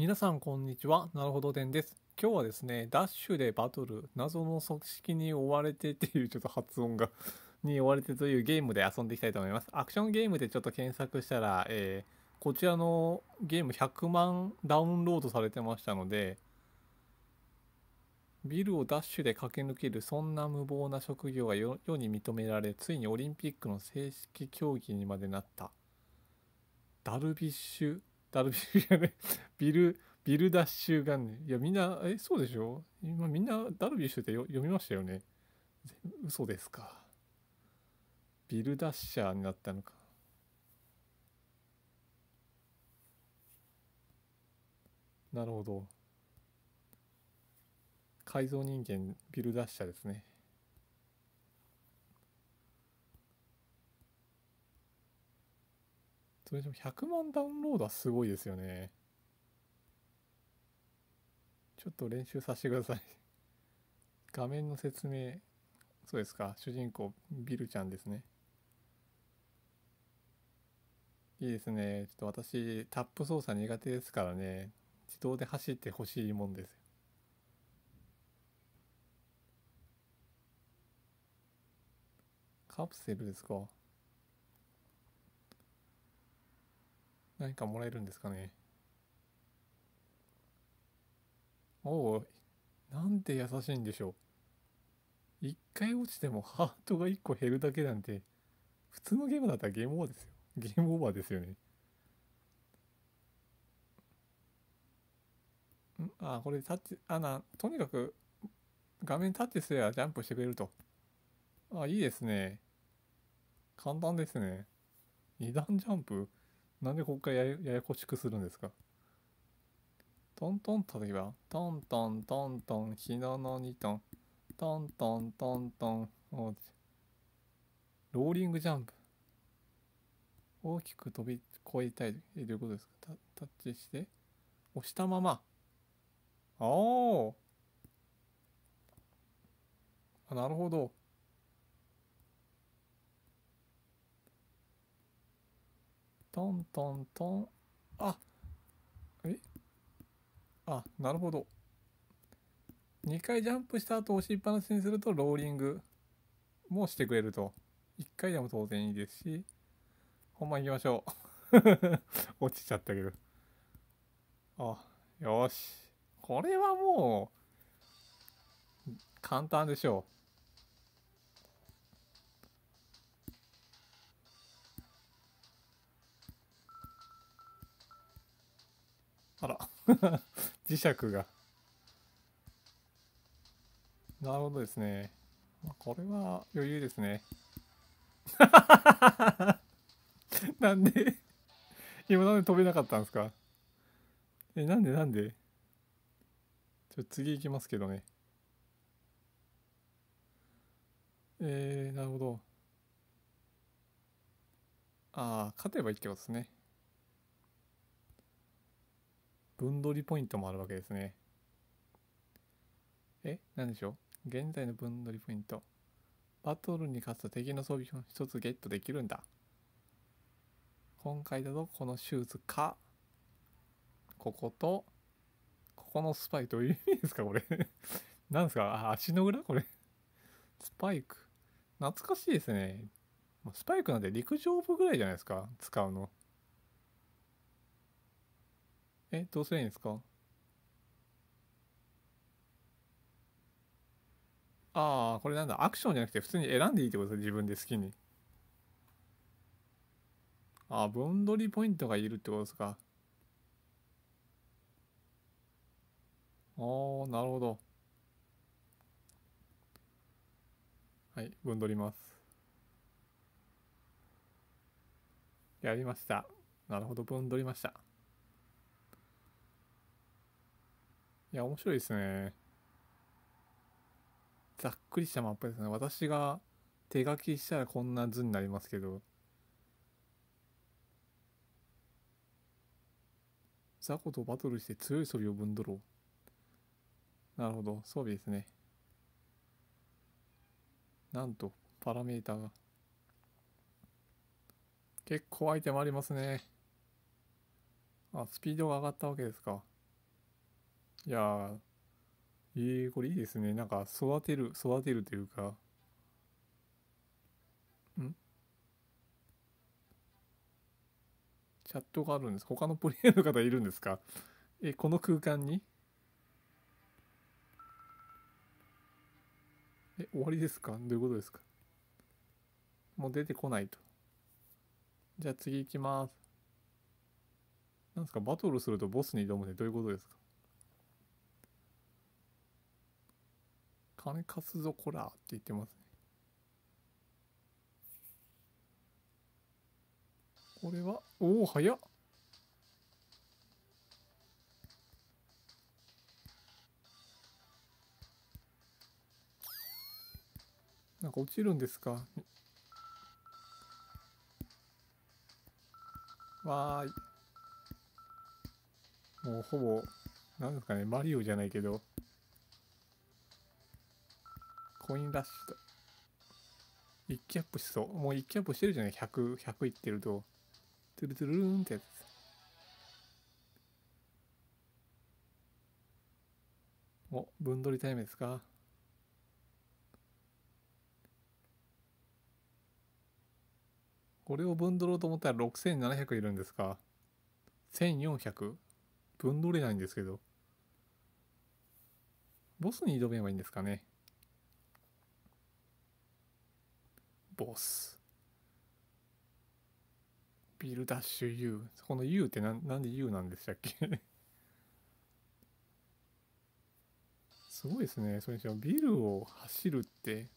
皆さんこんにちは。なるほどでんです。今日はですね、ダッシュでバトル、謎の組織に追われてっていうちょっと発音が に追われてというゲームで遊んでいきたいと思います。アクションゲームでちょっと検索したら、えー、こちらのゲーム100万ダウンロードされてましたので、ビルをダッシュで駆け抜けるそんな無謀な職業が世に認められ、ついにオリンピックの正式競技にまでなった。ダルビッシュッシュがね、ビル、ビルダッシュがね、いや、みんな、え、そうでしょ今みんなダルビッシュって読みましたよね。嘘ですか。ビルダッシャーになったのか。なるほど。改造人間ビルダッシャーですね。それでも100万ダウンロードはすごいですよね。ちょっと練習させてください。画面の説明、そうですか。主人公、ビルちゃんですね。いいですね。ちょっと私、タップ操作苦手ですからね。自動で走ってほしいもんですよ。カプセルですか。何かもらえるんですかねおおなんて優しいんでしょう一回落ちてもハートが一個減るだけなんて普通のゲームだったらゲームオーバーですよゲームオーバーですよねんあこれタッチあなとにかく画面タッチすればジャンプしてくれるとあいいですね簡単ですね二段ジャンプなんでここからやややこしくするんですかトントンといえば、トントントントン、ひなのにトン、トントントントン、ローリングジャンプ。大きく飛び越えたい。え、どういうことですかタタッチして、押したまま。おおあ、なるほど。トントントン。あえあ、なるほど。2回ジャンプした後押しっぱなしにするとローリングもしてくれると。1回でも当然いいですし、本番行きましょう。落ちちゃったけど。あ、よし。これはもう、簡単でしょう。あら 磁石が。なるほどですね。これは余裕ですね。なんで 今なんで飛べなかったんですかえ、なんでなんでちょ次行きますけどね。えー、なるほど。ああ、勝てばいいってことですね。分取りポイントもあるわけですね。え、なんでしょう現在の分取りポイント。バトルに勝つと敵の装備を1つゲットできるんだ。今回だとこのシューズか、ここと、ここのスパイどういう意味ですかこれなん ですかあ、足の裏これスパイク。懐かしいですね。スパイクなんて陸上部ぐらいじゃないですか使うの。えどうすればいいんですかああこれなんだアクションじゃなくて普通に選んでいいってこと自分で好きにああボンドリーポイントがいるってことですかああなるほど。はい、分取ります。やりました。なるほど、分取りました。いや、面白いですね。ざっくりしたマップですね。私が手書きしたらこんな図になりますけど。雑魚とバトルして強い装備をぶんどろう。なるほど、装備ですね。なんと、パラメーターが。結構アイテムありますね。あ、スピードが上がったわけですか。いやえー、これいいですね。なんか育てる、育てるというか、んチャットがあるんです。他のプレイヤーの方いるんですかえ、この空間にえ、終わりですかどういうことですかもう出てこないと。じゃあ次行きます。なんですかバトルするとボスに挑むね。どういうことですか金貸すぞこらって言ってますねこれはおお早っなんか落ちるんですかわーいもうほぼなんですかねマリオじゃないけどコインラッシュと。一気アップしそう。もう一気アップしてるじゃない ?100、100いってると。トゥルトゥルルーンってやつ。お、分取りタイムですかこれを分取ろうと思ったら6700いるんですか ?1400? 分取れないんですけど。ボスに挑めばいいんですかねボスビルダッシュ U この U ってなんなんで U なんでしたっけ すごいですねそれにしてもビルを走るって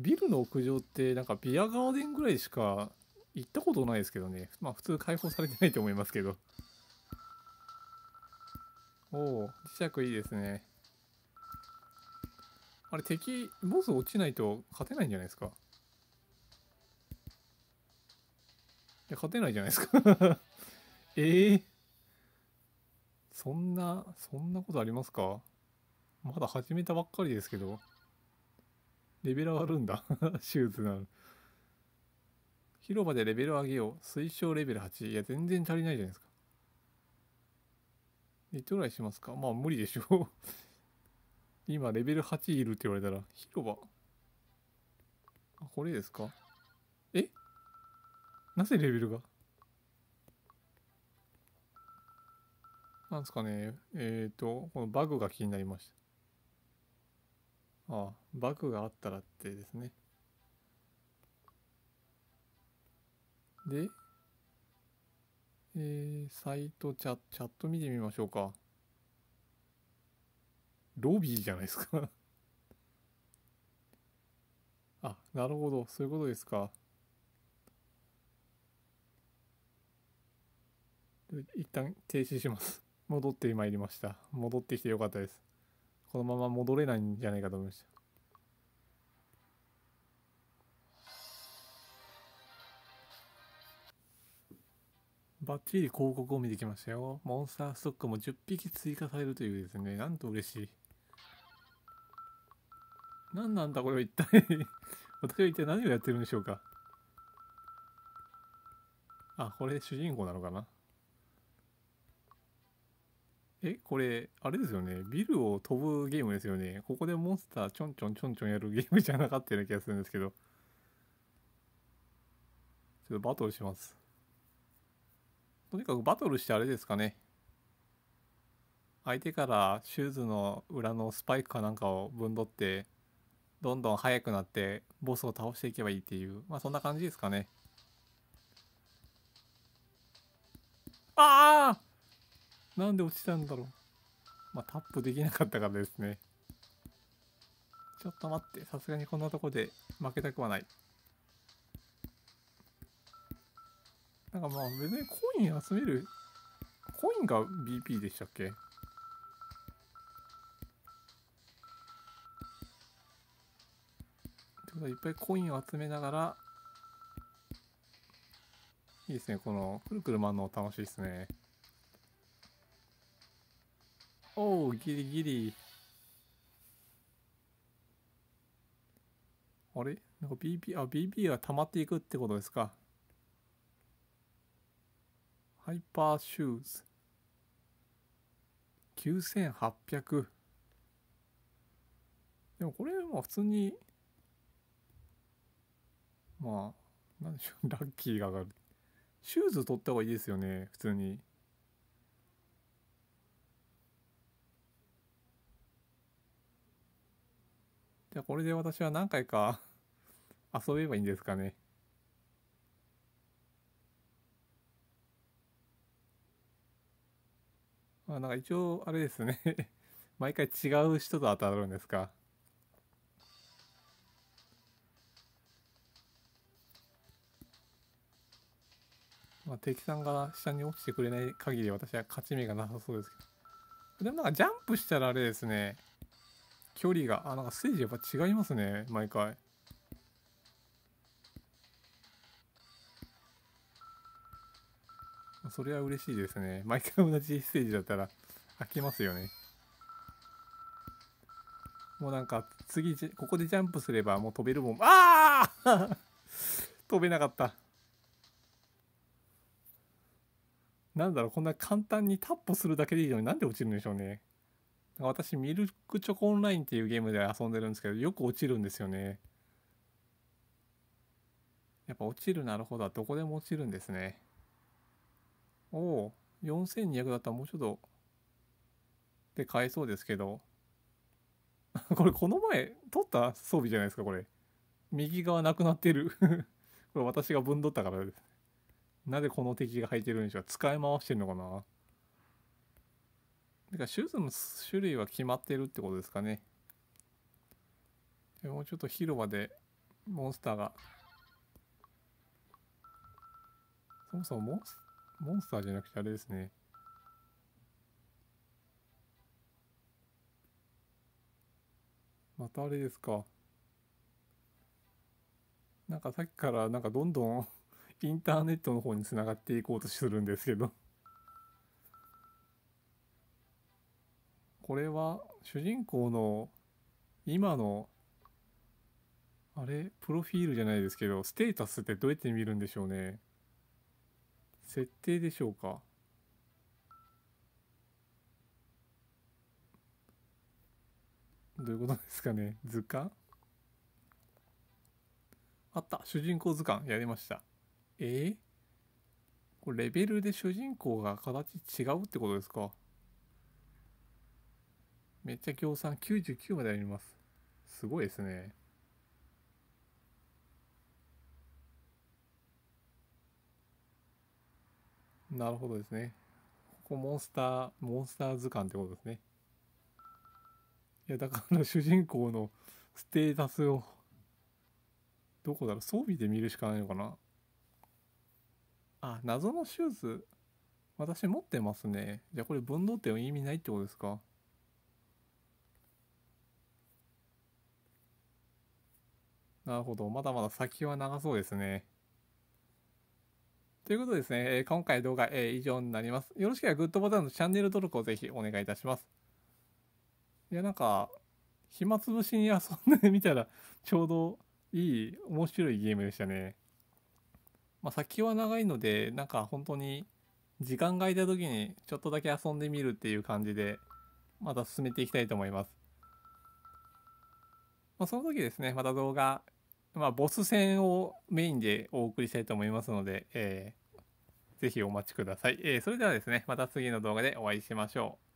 ビルの屋上ってなんかビアガーデンぐらいしか行ったことないですけどねまあ普通開放されてないと思いますけどおお磁石いいですねあれ敵、ボス落ちないと勝てないんじゃないですかいや、勝てないじゃないですか ええー、そんな、そんなことありますかまだ始めたばっかりですけど。レベル上がるんだ シューズなの。広場でレベル上げよう。推奨レベル8。いや、全然足りないじゃないですか。リトライしますかまあ、無理でしょう今レベル8いるって言われたら広場あこれですかえなぜレベルがなんですかねえっ、ー、とこのバグが気になりましたああバグがあったらってですねでえー、サイトチャチャット見てみましょうかロビーじゃないですか あ、なるほど。そういうことですか。一旦停止します。戻ってまいりました。戻ってきてよかったです。このまま戻れないんじゃないかと思いました。バッチリ広告を見てきましたよ。モンスターストックも10匹追加されるというですね、なんと嬉しい。何なんだこれは一体私は 一体何をやってるんでしょうかあ、これ主人公なのかなえ、これ、あれですよね。ビルを飛ぶゲームですよね。ここでモンスターちょんちょんちょんちょんやるゲームじゃなかったような気がするんですけど。ちょっとバトルします。とにかくバトルしてあれですかね。相手からシューズの裏のスパイクかなんかをぶんどってどんどん速くなってボスを倒していけばいいっていうまあそんな感じですかねああなんで落ちたんだろうまあタップできなかったからですねちょっと待ってさすがにこんなとこで負けたくはないなんかまあ別にコイン集めるコインが BP でしたっけいっぱいコインを集めながら、いいですね、この、くるくる回るの楽しいですね。おお、ギリギリ。あれなんか BB、あ、BB は溜まっていくってことですか。ハイパーシューズ。9800。でもこれも普通にまあ、なんでしょう、ラッキーが上がる。シューズ取った方がいいですよね、普通に。じゃあこれで私は何回か 遊べばいいんですかね。まあなんか一応あれですね 毎回違う人と当たるんですか。まあ、敵さんが下に落ちてくれない限り私は勝ち目がなさそうですけど。でもなんかジャンプしたらあれですね、距離が、あ、なんかステージやっぱ違いますね、毎回。それは嬉しいですね。毎回同じステージだったら飽きますよね。もうなんか次、ここでジャンプすればもう飛べるもん。ああ 飛べなかった。なんだろう、こんな簡単にタップするだけでいいのになんで落ちるんでしょうね。私、ミルクチョコオンラインっていうゲームで遊んでるんですけど、よく落ちるんですよね。やっぱ落ちるなるほどどこでも落ちるんですね。おお、4200だったらもうちょっとで買えそうですけど。これこの前取った装備じゃないですか、これ。右側なくなってる これ私がぶんどったからですなぜこの敵が入ってるんでしょう使い回してるのかなてかシューズの種類は決まってるってことですかねもうちょっと広場でモンスターがそもそもモンスモンスターじゃなくてあれですねまたあれですかなんかさっきからなんかどんどんインターネットの方につながっていこうとするんですけどこれは主人公の今のあれプロフィールじゃないですけどステータスってどうやって見るんでしょうね設定でしょうかどういうことですかね図鑑あった主人公図鑑やりましたえー、これレベルで主人公が形違うってことですかめっちゃ協賛99までありますすごいですねなるほどですねここモンスターモンスター図鑑ってことですねいやだから主人公のステータスをどこだろう装備で見るしかないのかなあ謎のシューズ私持ってますねじゃあこれ分動点は意味ないってことですかなるほどまだまだ先は長そうですねということですね、え今回動画、え以上になります。よろしければグッドボタンとチャンネル登録をぜひお願いいたします。いや、なんか、暇つぶしに遊んでみたら、ちょうどいい、面白いゲームでしたね。まあ、先は長いのでなんか本当に時間が空いた時にちょっとだけ遊んでみるっていう感じでまた進めていきたいと思います。まあ、その時ですねまた動画、まあ、ボス戦をメインでお送りしたいと思いますので、えー、ぜひお待ちください。えー、それではですねまた次の動画でお会いしましょう。